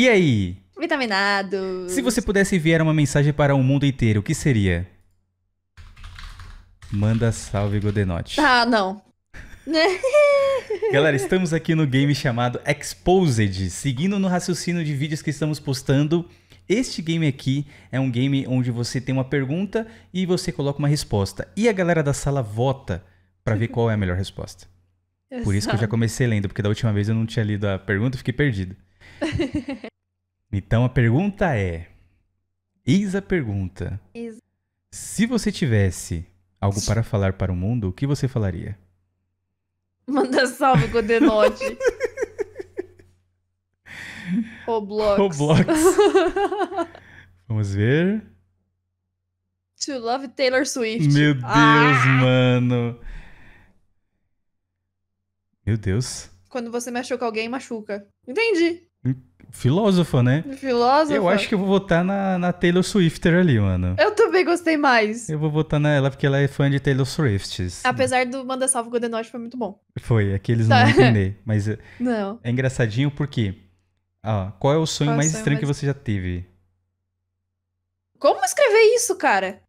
E aí? Vitaminado. Se você pudesse enviar uma mensagem para o mundo inteiro, o que seria? Manda salve, Godenote. Ah, não. Galera, estamos aqui no game chamado Exposed. Seguindo no raciocínio de vídeos que estamos postando, este game aqui é um game onde você tem uma pergunta e você coloca uma resposta. E a galera da sala vota para ver qual é a melhor resposta. Por isso que eu já comecei lendo, porque da última vez eu não tinha lido a pergunta e fiquei perdido. então a pergunta é: Isa pergunta. Se você tivesse algo para falar para o mundo, o que você falaria? Manda salve, Godenote. Roblox. Roblox. Vamos ver. To love Taylor Swift. Meu ah. Deus, ah! mano. Meu Deus. Quando você machuca alguém, machuca. Entendi. Filósofa, né? Filósofa. Eu acho que eu vou votar na, na Taylor Swifter ali, mano. Eu também gostei mais. Eu vou votar nela porque ela é fã de Taylor Swift. Apesar do Manda Salvo Golden Note foi muito bom. Foi, aqueles é tá. não entender. Mas eh, não. é engraçadinho porque. qual é o sonho é mais sonho estranho mais... que você já teve? Como escrever isso, cara?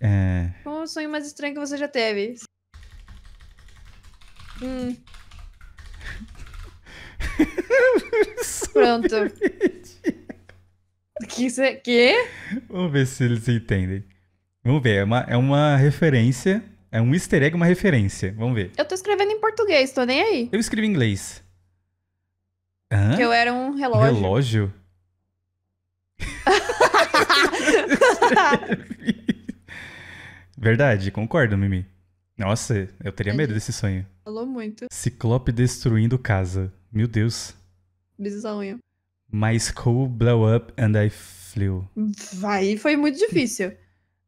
É... Qual é o sonho mais estranho que você já teve? Hum. Pronto. que isso é... Que? Vamos ver se eles entendem. Vamos ver, é uma, é uma referência. É um easter egg, uma referência. Vamos ver. Eu tô escrevendo em português, tô nem aí. Eu escrevi em inglês. Hã? Que eu era um relógio. Relógio? Verdade, concordo, Mimi. Nossa, eu teria medo desse sonho. Falou muito. Ciclope destruindo casa. Meu Deus. Bizonho. My school blew up and I flew. Vai, foi muito difícil.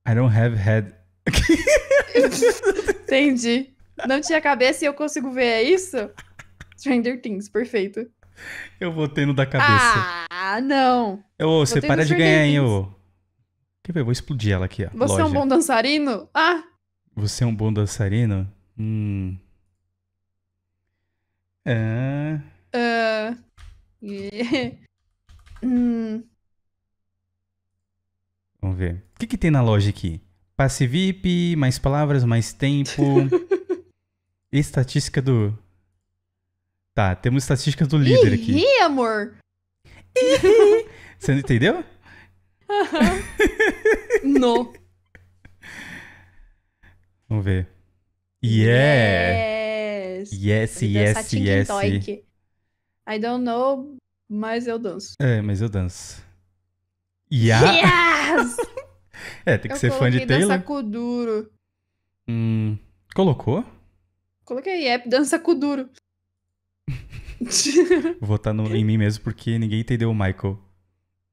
I don't have head. Entendi. Não tinha cabeça e eu consigo ver, é isso? Stranger Things, perfeito. Eu vou no da cabeça. Ah, não. Eu, ô, você para de ganhar, hein, ô. Quer ver? Eu vou explodir ela aqui, ó. Você Loja. é um bom dançarino? Ah! Você é um bom dançarino? Hum. Ah. hum. Vamos ver. O que, que tem na loja aqui? Passe VIP, mais palavras, mais tempo. estatística do. Tá, temos estatísticas do líder aqui. Ih, amor! Você não entendeu? Uhum. no. Vamos ver. Yeah! Yes, yes, yes. yes. I don't know, mas eu danço. É, mas eu danço. Yeah! Yes! é, tem que eu ser fã de Taylor. Dança Kuduro. Hum, colocou? Coloquei é, Dança duro. Vou estar no, em mim mesmo porque ninguém entendeu o Michael.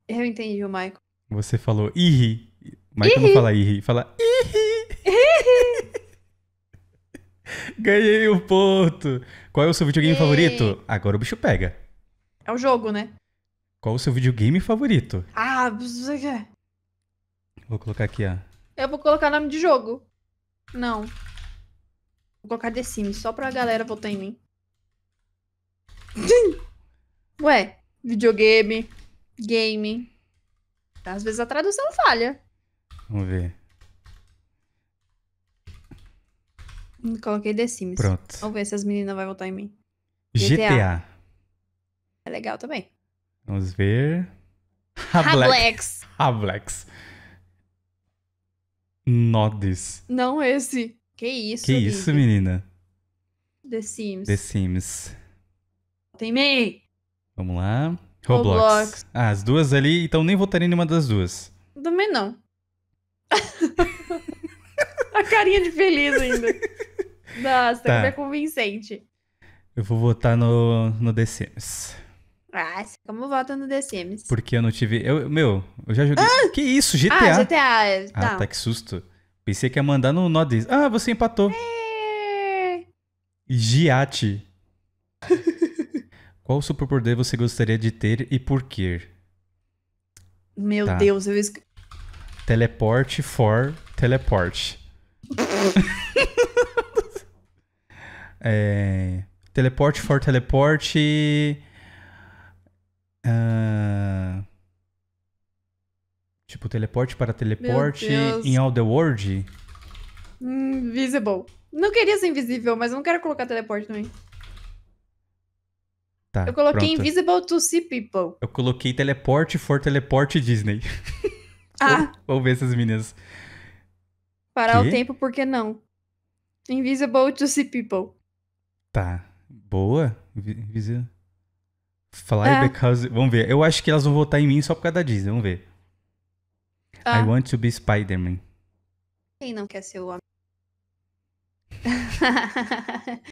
Eu entendi o Michael. Você falou irri. Michael não fala irri, fala irri. Ganhei o um ponto. Qual é o seu videogame favorito? Agora o bicho pega. É o jogo, né? Qual é o seu videogame favorito? Ah, é. vou colocar aqui, ó. Eu vou colocar nome de jogo. Não. Vou colocar The Sims, só pra galera votar em mim. Ué, videogame, game. Às vezes a tradução falha. Vamos ver. Coloquei The Sims. Pronto. Vamos ver se as meninas vão votar em mim. GTA. GTA. É legal também. Vamos ver. Hablex. Hablex. Nodis. Não esse. Que isso, Que isso, menina? The Sims. The Sims. Tem mei. Vamos lá. Roblox. Roblox. Ah, as duas ali, então nem votaria em nenhuma das duas. Também não. A carinha de feliz ainda. Nossa, tá. é convincente. Eu vou votar no, no The Sims. Ah, é como vota no The Sims? Porque eu não tive. Eu, meu, eu já joguei. Ah! Que isso? GTA? Ah, GTA. Não. É, ah, tá. tá, que susto. Pensei que ia mandar no nó Ah, você empatou. É... Giate. Qual superpoder você gostaria de ter e por quê? Meu tá. Deus, eu esque... Teleporte for teleporte. É, teleporte for teleporte. Uh, ah, tipo, teleporte para teleporte em All the World. Invisible. Não queria ser invisível, mas eu não quero colocar teleporte também. Tá, eu coloquei pronto. Invisible to See People. Eu coloquei teleporte for teleporte Disney. Ah. Vou ver essas meninas. Parar que? o tempo, por que não? Invisible to See People. Tá. Boa. Fly é. because. Vamos ver. Eu acho que elas vão votar em mim só por causa da Disney. Vamos ver. Ah. I want to be Spider-Man. Quem não quer ser o homem?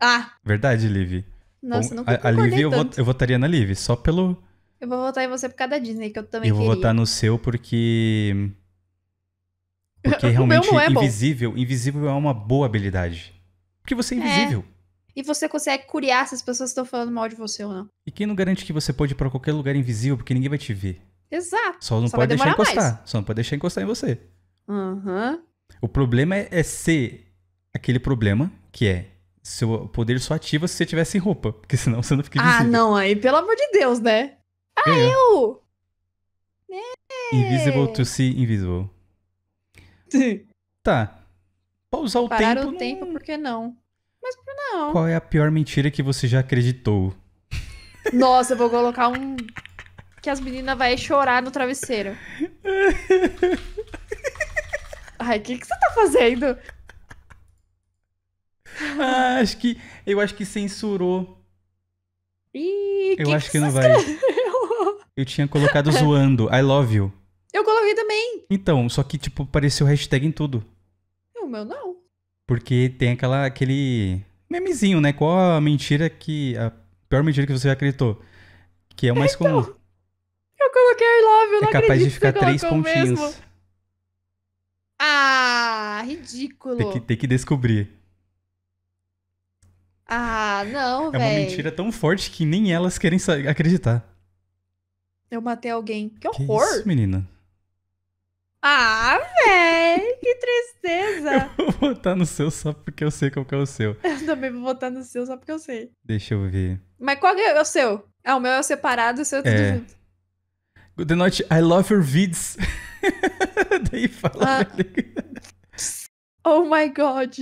ah. Verdade, Liv. Nossa, Bom, nunca a, a Liv, eu, vot, eu, votaria na Liv, só pelo. Eu vou votar em você por causa da Disney, que eu também Eu vou queria. votar no seu porque. Porque realmente é invisível, invisível é uma boa habilidade. Porque você é, é. invisível. É. E você consegue curiar se as pessoas estão falando mal de você ou não. E quem não garante que você pode ir pra qualquer lugar invisível porque ninguém vai te ver? Exato. Só não Só pode deixar encostar. Mais. Só não pode deixar encostar em você. Uhum. O problema é, é ser aquele problema que é seu poder só ativa se você estiver sem roupa, porque senão você não fica ah, invisível. Ah, não, aí pelo amor de Deus, né? Ah, é. eu! É. Invisible to see invisible. É. tá. Pausar o Parar tempo. Parar o tempo, não... por que não? Mas por não. Qual é a pior mentira que você já acreditou? Nossa, eu vou colocar um. Que as meninas vai chorar no travesseiro. Ai, o que, que você tá fazendo? Ah, acho que. Eu acho que censurou. Ih, eu que acho que, que não vai. Eu tinha colocado zoando. I love you. Eu coloquei também. Então, só que, tipo, apareceu hashtag em tudo o meu não. Porque tem aquela, aquele memezinho, né? Qual a mentira que. A pior mentira que você já acreditou? Que é o mais então, comum. Eu coloquei I love, eu é não capaz de ficar três pontinhos. Mesmo. Ah, ridículo. Tem que, tem que descobrir. Ah, não, velho. É véi. uma mentira tão forte que nem elas querem acreditar. Eu matei alguém. Que horror! Que isso, menina? Ah, tristeza! Eu vou votar no seu só porque eu sei qual é o seu. Eu também vou votar no seu só porque eu sei. Deixa eu ver. Mas qual é o seu? Ah, o meu é o separado, o seu é tudo é. junto. Good night, I love your vids. Daí fala. Ah. Oh my god.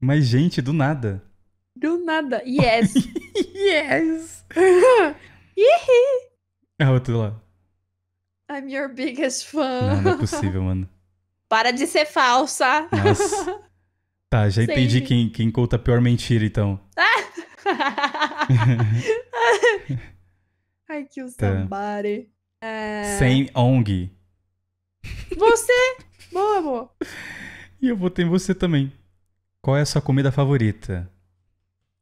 Mas, gente, do nada. Do nada. Yes. yes. Ihi. A outra lá. I'm your biggest fan. Não, não é possível, mano. Para de ser falsa. Nossa. Tá, já Sim. entendi quem, quem conta a pior mentira, então. Ai, que o tá. somebody. É. Sem ONG. Você, Boa amor! E eu votei em você também. Qual é a sua comida favorita?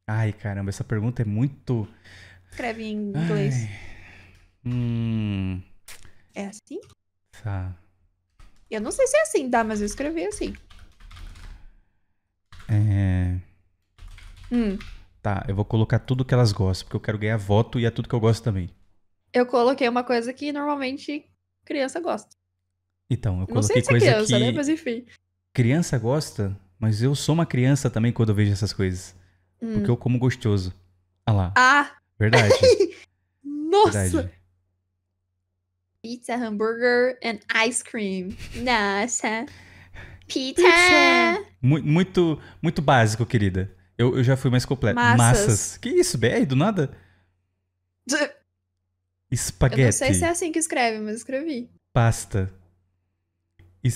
Ai, caramba, essa pergunta é muito. Escreve em inglês. Ai. Hum. É assim? Tá. Eu não sei se é assim, dá, mas eu escrevi assim. É. Hum. Tá, eu vou colocar tudo que elas gostam, porque eu quero ganhar voto e é tudo que eu gosto também. Eu coloquei uma coisa que normalmente criança gosta. Então, eu coloquei não sei se é coisa é criança, que... né? Mas enfim. Criança gosta, mas eu sou uma criança também quando eu vejo essas coisas. Hum. Porque eu como gostoso. Ah lá. Ah! Verdade. Nossa! Verdade. Pizza, hambúrguer and ice cream. Nossa. Pizza. Pizza. Muito, muito básico, querida. Eu, eu já fui mais completo. Massas. Massas. Que isso, BR do nada? Espaguete. Eu não sei se é assim que escreve, mas escrevi. Pasta. Starbucks,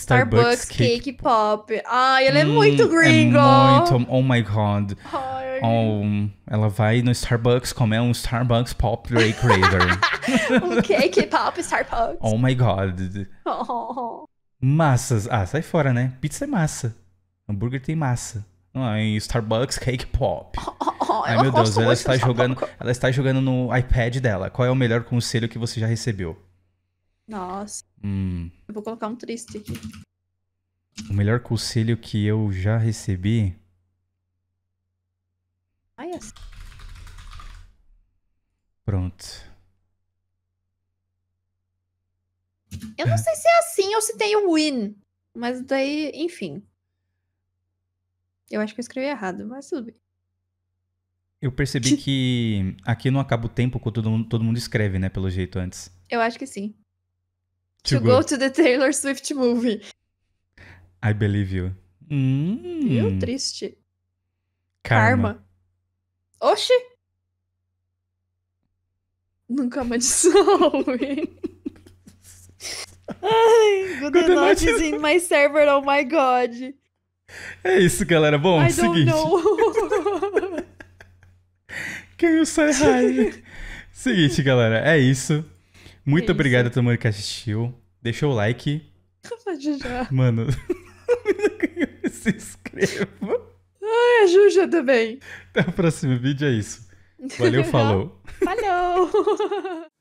Starbucks cake, cake, pop. Ai, ele é hum, é muito gringo. É muito. Oh my god. Oh. Oh, ela vai no Starbucks comer um Starbucks Pop Ray Craver. um cake pop Starbucks. Oh my god. Oh. Massas. Ah, sai fora, né? Pizza é massa. Hambúrguer tem massa. Ah, em Starbucks Cake Pop. Oh, oh, oh. Ai, meu Deus, ela está, jogando, ela está jogando no iPad dela. Qual é o melhor conselho que você já recebeu? Nossa. Hum. Eu vou colocar um triste aqui. O melhor conselho que eu já recebi Maias? Ah, é assim. Pronto. Eu não sei se é assim ou se tem o um win. Mas daí, enfim. Eu acho que eu escrevi errado, mas tudo bem. Eu percebi que aqui não acaba o tempo quando todo mundo, todo mundo escreve, né? Pelo jeito antes. Eu acho que sim. To, to go. to the Taylor Swift movie. I believe you. Hum. Triste. Karma. Karma. Oxi! Nunca mais dissolve. Ai, good, good night is in my server, oh my god. É isso, galera. Bom, I seguinte. Quem you say hi? seguinte, galera, é isso. Muito é obrigado a todo mundo que assistiu. Deixa o like. Já. Mano, se inscreva. Ai, a Juja também. Até o próximo vídeo, é isso. Valeu, falou. falou!